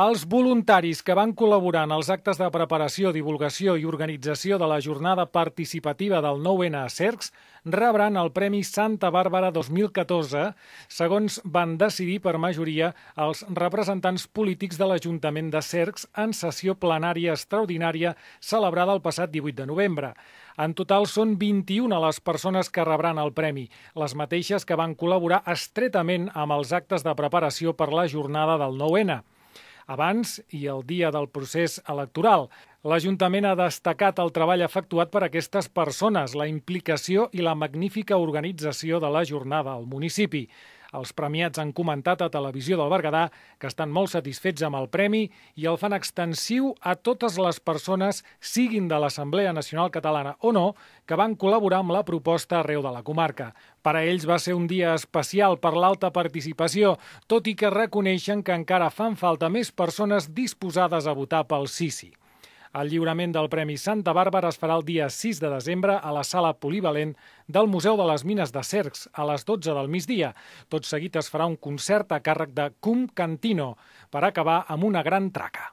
Els voluntaris que van col·laborar en els actes de preparació, divulgació i organització de la jornada participativa del 9N a Cercs rebran el Premi Santa Bàrbara 2014, segons van decidir per majoria els representants polítics de l'Ajuntament de Cercs en sessió plenària extraordinària celebrada el passat 18 de novembre. En total són 21 les persones que rebran el premi, les mateixes que van col·laborar estretament amb els actes de preparació per la jornada del 9N abans i el dia del procés electoral. L'Ajuntament ha destacat el treball efectuat per aquestes persones, la implicació i la magnífica organització de la jornada al municipi. Els premiats han comentat a Televisió del Berguedà que estan molt satisfets amb el premi i el fan extensiu a totes les persones, siguin de l'Assemblea Nacional Catalana o no, que van col·laborar amb la proposta arreu de la comarca. Per a ells va ser un dia especial per l'alta participació, tot i que reconeixen que encara fan falta més persones disposades a votar pel Sisi. sí el lliurament del Premi Santa Bàrbara es farà el dia 6 de desembre a la sala polivalent del Museu de les Mines de Cercs a les 12 del migdia. Tot seguit es farà un concert a càrrec de Cum Cantino per acabar amb una gran traca.